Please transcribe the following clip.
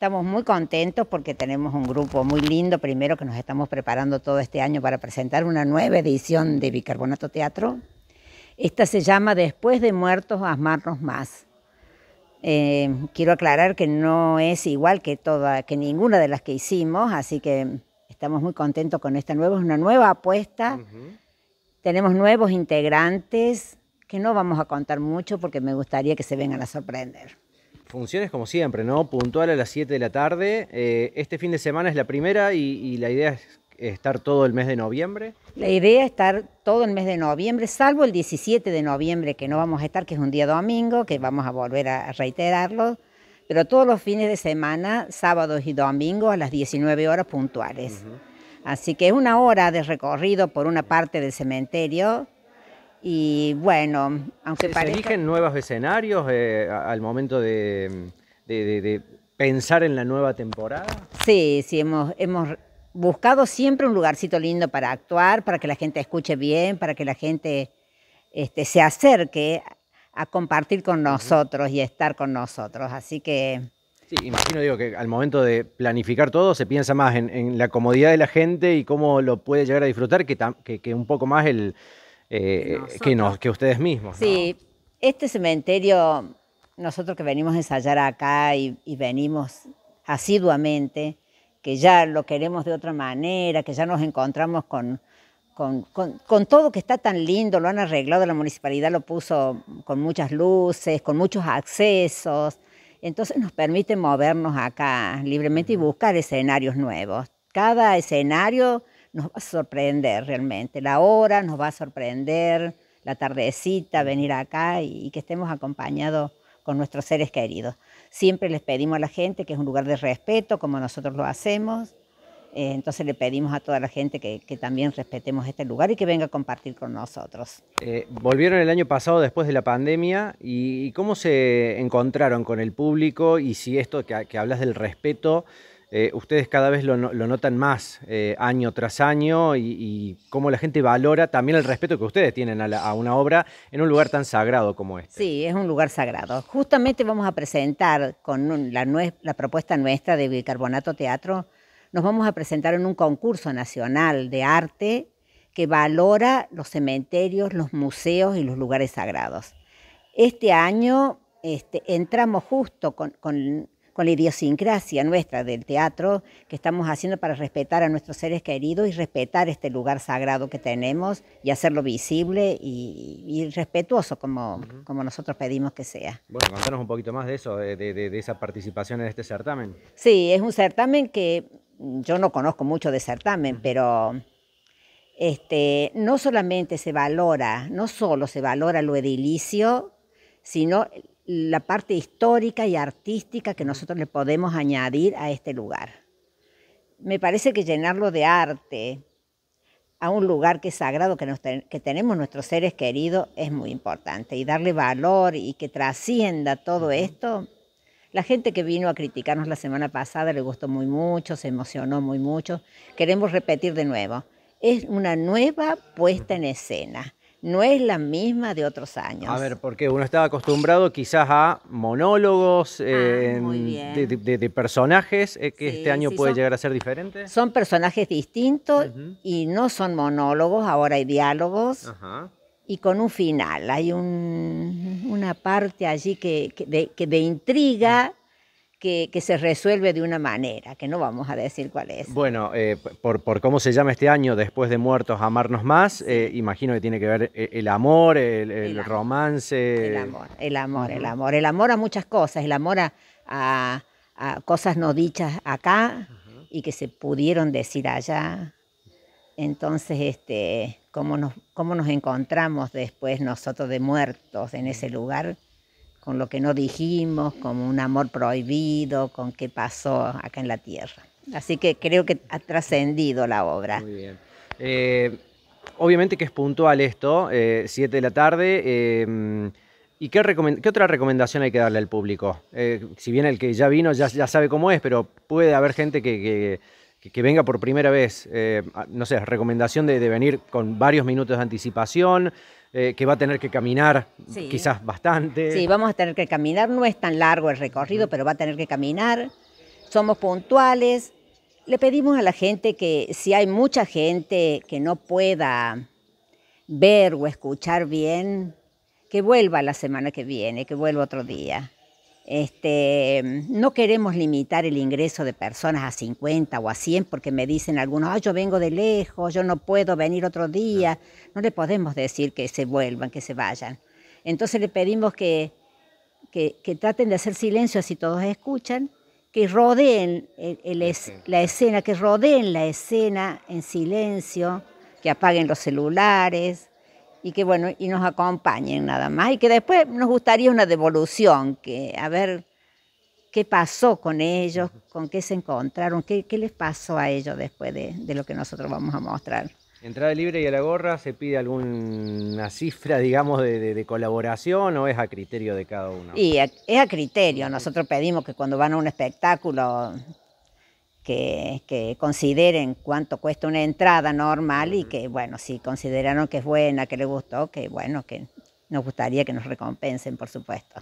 Estamos muy contentos porque tenemos un grupo muy lindo, primero que nos estamos preparando todo este año para presentar una nueva edición de Bicarbonato Teatro. Esta se llama Después de muertos, amarnos más. Eh, quiero aclarar que no es igual que, toda, que ninguna de las que hicimos, así que estamos muy contentos con esta nueva, es una nueva apuesta. Tenemos nuevos integrantes que no vamos a contar mucho porque me gustaría que se vengan a sorprender. Funciones como siempre, ¿no? Puntual a las 7 de la tarde. Eh, este fin de semana es la primera y, la idea es estar todo el mes de noviembre. La idea es estar todo el mes de noviembre, salvo el 17 de noviembre que no vamos a estar, que es un día domingo, que vamos a volver a reiterarlo, pero todos los fines de semana, sábados y domingos a las 19 horas puntuales. Así que es una hora de recorrido por una parte del cementerio y bueno, aunque ¿Se, parezca... ¿Se eligen nuevos escenarios eh, al momento de, pensar en la nueva temporada? Sí, sí, hemos, hemos buscado siempre un lugarcito lindo para actuar, para que la gente escuche bien, para que la gente este, se acerque a compartir con nosotros y estar con nosotros. Así que... Sí, imagino digo, que al momento de planificar todo se piensa más en, la comodidad de la gente y cómo lo puede llegar a disfrutar que un poco más el, eh, eh, que, nos, que, ustedes mismos. Sí, este cementerio, nosotros que venimos a ensayar acá y, venimos asiduamente, que ya lo queremos de otra manera, que ya nos encontramos con, con, con, con, todo que está tan lindo, lo han arreglado, la municipalidad lo puso con muchas luces, con muchos accesos, entonces nos permite movernos acá libremente y buscar escenarios nuevos. Cada escenario nos va a sorprender realmente. La hora nos va a sorprender, la tardecita, venir acá y, que estemos acompañados con nuestros seres queridos. Siempre les pedimos a la gente que es un lugar de respeto, como nosotros lo hacemos. Eh, entonces le pedimos a toda la gente que, también respetemos este lugar y que venga a compartir con nosotros. Eh, volvieron el año pasado después de la pandemia y, cómo se encontraron con el público y si esto que hablas del respeto eh, ustedes cada vez lo, notan más eh, año tras año y, cómo la gente valora también el respeto que ustedes tienen a, una obra en un lugar tan sagrado como este. Sí, es un lugar sagrado. Justamente vamos a presentar con la, propuesta nuestra de Bicarbonato Teatro, nos vamos a presentar en un concurso nacional de arte que valora los cementerios, los museos y los lugares sagrados. Este año este, entramos justo con, con la idiosincrasia nuestra del teatro que estamos haciendo para respetar a nuestros seres queridos y respetar este lugar sagrado que tenemos y hacerlo visible y, respetuoso como, como nosotros pedimos que sea. Bueno, contanos un poquito más de eso, de, esa participación en este certamen. Sí, es un certamen que yo no conozco mucho de certamen, pero... Este, no solamente se valora, no solo se valora lo edilicio, sino la parte histórica y artística que nosotros le podemos añadir a este lugar. Me parece que llenarlo de arte a un lugar que es sagrado, que, tenemos nuestros seres queridos, es muy importante. Y darle valor y que trascienda todo esto. La gente que vino a criticarnos la semana pasada le gustó muy mucho, se emocionó muy mucho. Queremos repetir de nuevo. Es una nueva puesta en escena no es la misma de otros años. A ver, porque uno estaba acostumbrado quizás a monólogos ah, de, personajes eh, que este año puede llegar a ser diferente. Son personajes distintos y no son monólogos, ahora hay diálogos. Y con un final, hay una parte allí que, que de, intriga ah que, se resuelve de una manera, que no vamos a decir cuál es. Bueno, eh, por, cómo se llama este año, después de muertos, amarnos más, eh, imagino que tiene que ver eh, el amor, el, romance. El amor, el amor, el amor. El amor a muchas cosas, el amor a, cosas no dichas acá y que se pudieron decir allá. Entonces, este, ¿cómo, nos, cómo nos encontramos después nosotros de muertos en ese lugar con lo que no dijimos, con un amor prohibido, con qué pasó acá en la tierra. Así que creo que ha trascendido la obra. Muy bien. Eh, obviamente que es puntual esto, 7 eh, de la tarde. Eh, ¿Y qué, otra recomendación hay que darle al público? si bien el que ya vino ya, sabe cómo es, pero puede haber gente que que, venga por primera vez, eh, no sé, recomendación de, venir con varios minutos de anticipación, eh, que va a tener que caminar quizás bastante. Sí, vamos a tener que caminar, no es tan largo el recorrido, pero va a tener que caminar. Somos puntuales. Le pedimos a la gente que si hay mucha gente que no pueda ver o escuchar bien, que vuelva la semana que viene, que vuelva otro día. Este, no queremos limitar el ingreso de personas a 50 o a 100 porque me dicen algunos, yo vengo de lejos, yo no puedo venir otro día. No, le podemos decir que se vuelvan, que se vayan. Entonces le pedimos que, que, traten de hacer silencio si todos escuchan, que rodeen la escena, que rodeen la escena en silencio, que apaguen los celulares, y que bueno, y nos acompañen nada más y que después nos gustaría una devolución, que a ver qué pasó con ellos, con qué se encontraron, qué, qué les pasó a ellos después de, lo que nosotros vamos a mostrar. Entrada libre y a la gorra, ¿se pide alguna cifra, digamos, de, colaboración o es a criterio de cada uno? Y es a criterio. Nosotros pedimos que cuando van a un espectáculo que, que, consideren cuánto cuesta una entrada normal y que, bueno, si consideraron que es buena, que les gustó, que bueno, que nos gustaría que nos recompensen, por supuesto.